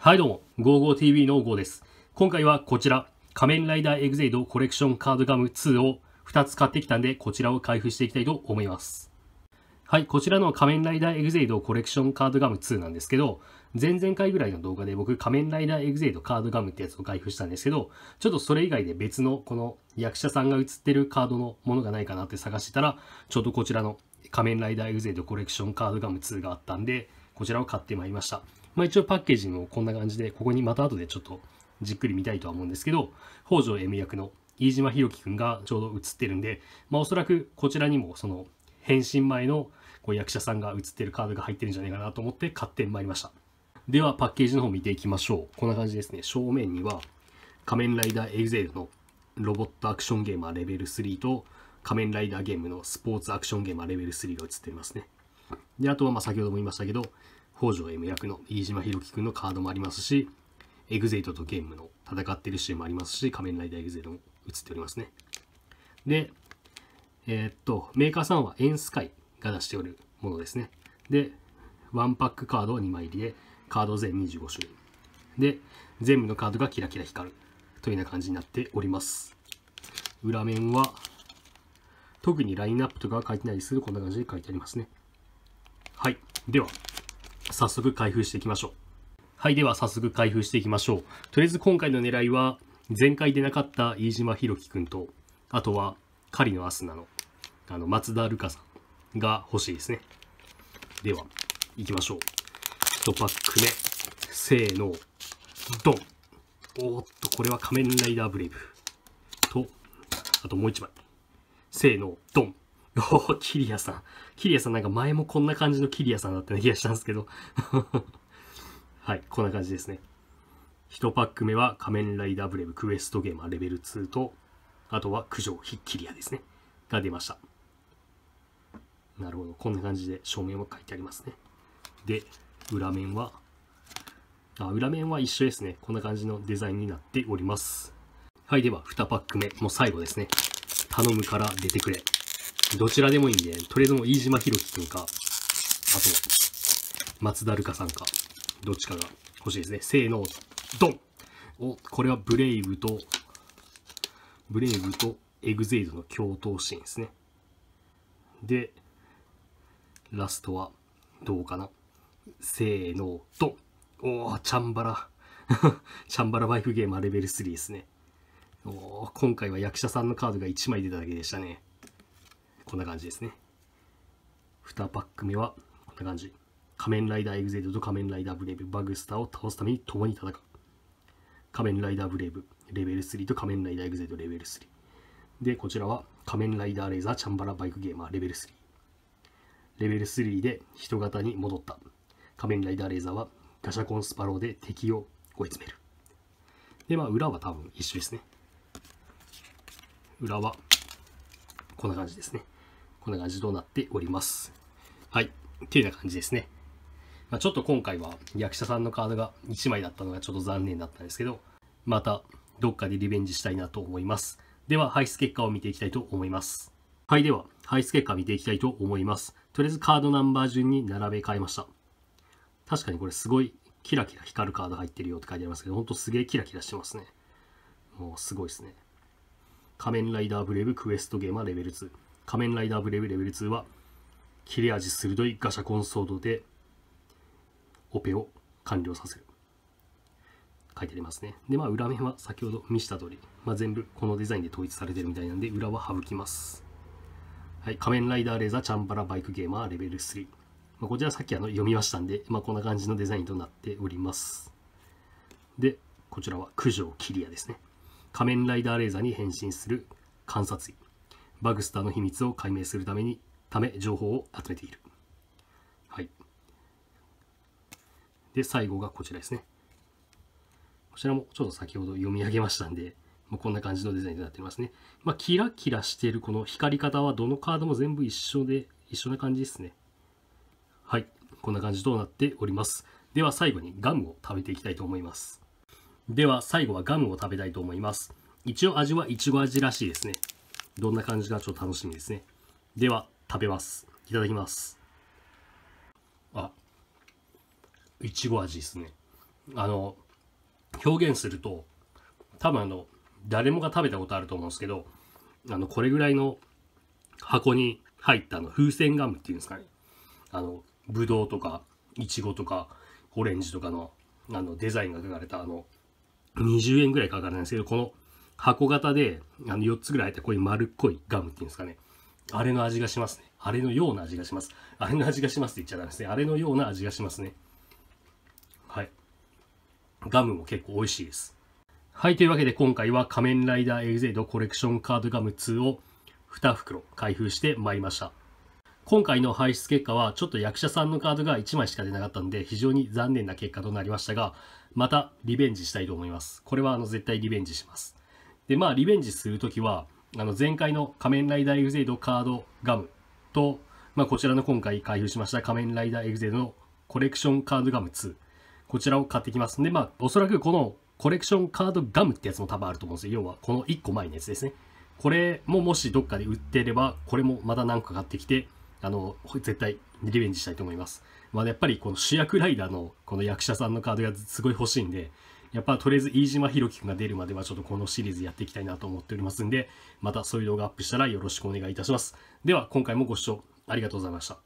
はいどうも、55TV の GO です。今回はこちら、仮面ライダーエグゼイドコレクションカードガム2を2つ買ってきたんで、こちらを開封していきたいと思います。はい、こちらの仮面ライダーエグゼイドコレクションカードガム2なんですけど、前々回ぐらいの動画で僕仮面ライダーエグゼイドカードガムってやつを開封したんですけど、ちょっとそれ以外で別のこの役者さんが写ってるカードのものがないかなって探してたら、ちょっとこちらの仮面ライダーエグゼイドコレクションカードガム2があったんで、こちらを買ってまいりました。まあ、一応パッケージもこんな感じで、ここにまた後でちょっとじっくり見たいとは思うんですけど、北条 M 役の飯島博樹くんがちょうど映ってるんで、まあ、おそらくこちらにもその返信前のこう役者さんが映ってるカードが入ってるんじゃないかなと思って買ってまいりました。ではパッケージの方見ていきましょう。こんな感じですね。正面には仮面ライダーエグゼルのロボットアクションゲーマーレベル3と仮面ライダーゲームのスポーツアクションゲーマーレベル3が映ってますね。で、あとはまあ先ほども言いましたけど、北条 M 役の飯島博樹君のカードもありますし、エグゼイトとゲームの戦ってるシーンもありますし、仮面ライダーエグゼイトも映っておりますね。で、えー、っと、メーカーさんはエンスカイが出しておるものですね。で、1パックカードは2枚入りで、カード全25種類。で、全部のカードがキラキラ光るというような感じになっております。裏面は、特にラインナップとかは書いてないですけど、こんな感じで書いてありますね。はい。では。早速開封していきましょう。はい、では早速開封していきましょう。とりあえず今回の狙いは、前回出なかった飯島弘樹くんと、あとは狩りのアスナの、あの、松田るかさんが欲しいですね。では、行きましょう。1パック目。せーの、ドンおっと、これは仮面ライダーブレイブ。と、あともう1枚。せーの、ドンおお、キリアさん。キリアさんなんか前もこんな感じのキリアさんだったような気がしたんですけど。はい、こんな感じですね。1パック目は仮面ライダーブレイブクエストゲーマーレベル2と、あとは九条ヒッキリアですね。が出ました。なるほど。こんな感じで正面は書いてありますね。で、裏面は、あ、裏面は一緒ですね。こんな感じのデザインになっております。はい、では2パック目、もう最後ですね。頼むから出てくれ。どちらでもいいんで、とりあえずもう飯島博樹くんか、あと、松田るかさんか、どっちかが欲しいですね。せーの、ドンお、これはブレイブと、ブレイブとエグゼイドの共闘シーンですね。で、ラストは、どうかなせーの、ドンおー、チャンバラ。チャンバラバイクゲームはレベル3ですね。お今回は役者さんのカードが1枚出ただけでしたね。こんな感じですね。2パック目はこんな感じ。仮面ライダーエグゼイドと仮面ライダーブレイブ、バグスターを倒すために共に戦う。仮面ライダーブレイブ、レベル3と仮面ライダーエグゼイド、レベル3。で、こちらは仮面ライダーレーザー、チャンバラバイクゲーマー、レベル3。レベル3で人型に戻った仮面ライダーレーザーはガシャコンスパローで敵を追い詰める。で、まあ、裏は多分一緒ですね。裏はこんな感じですね。こんな感じとなっております。はい。っていうような感じですね。まあ、ちょっと今回は役者さんのカードが1枚だったのがちょっと残念だったんですけど、またどっかでリベンジしたいなと思います。では、排出結果を見ていきたいと思います。はい。では、排出結果見ていきたいと思います。とりあえずカードナンバー順に並べ替えました。確かにこれすごいキラキラ光るカード入ってるよって書いてありますけど、ほんとすげえキラキラしてますね。もうすごいですね。仮面ライダーブレイブクエストゲーマーレベル2。仮面ライダーブレイブレベル2は切れ味鋭いガシャコンソードでオペを完了させる書いてありますねでまあ裏面は先ほど見した通り、まあ、全部このデザインで統一されてるみたいなんで裏は省きますはい、仮面ライダーレーザーチャンバラバイクゲーマーレベル3。まあ、こちらさっきあの読みましたんで、まあ、こんな感じのデザインとなっております。で、こちらは九条キリアですね。仮面ライダーレーザーに変身する観察員。バグスターの秘密を解明するためにため情報を集めている。はい。で、最後がこちらですね。こちらもちょっと先ほど読み上げましたんで、まあ、こんな感じのデザインになってますね。まあ、キラキラしているこの光り方はどのカードも全部一緒で、一緒な感じですね。はい。こんな感じとなっております。では最後にガムを食べていきたいと思います。では最後はガムを食べたいと思います。一応味はイチゴ味らしいですね。どんな感じかちょっと楽しみですね。では、食べます。いただきます。あ、いちご味ですね。あの、表現すると、多分あの、誰もが食べたことあると思うんですけど、あの、これぐらいの箱に入ったあの、風船ガムっていうんですかね。あの、ぶどうとか、いちごとか、オレンジとかの、あの、デザインが書かれた、あの、20円ぐらいかかるんですけど、この箱型で、あの、4つぐらい入ったこういう丸っこいガムっていうんですかね。あれの味がしますね。あれのような味がします。あれの味がしますって言っちゃダメですね。あれのような味がしますね。はい。ガムも結構美味しいです。はい。というわけで今回は仮面ライダーエグゼイドコレクションカードガム2を2袋開封してまいりました。今回の排出結果はちょっと役者さんのカードが1枚しか出なかったので非常に残念な結果となりましたが、またリベンジしたいと思います。これはあの絶対リベンジします。で、まあ、リベンジするときは、あの、前回の仮面ライダーエグゼイドカードガムと、まあ、こちらの今回開封しました仮面ライダーエグゼイドのコレクションカードガム2。こちらを買ってきますんで、まあ、おそらくこのコレクションカードガムってやつも多分あると思うんですよ。要は、この1個前のやつですね。これももしどっかで売ってれば、これもまた何個か買ってきて、あの、絶対リベンジしたいと思います。まあ、やっぱりこの主役ライダーのこの役者さんのカードがすごい欲しいんで、やっぱとりあえず飯島弘樹くんが出るまではちょっとこのシリーズやっていきたいなと思っておりますんで、またそういう動画アップしたらよろしくお願いいたします。では今回もご視聴ありがとうございました。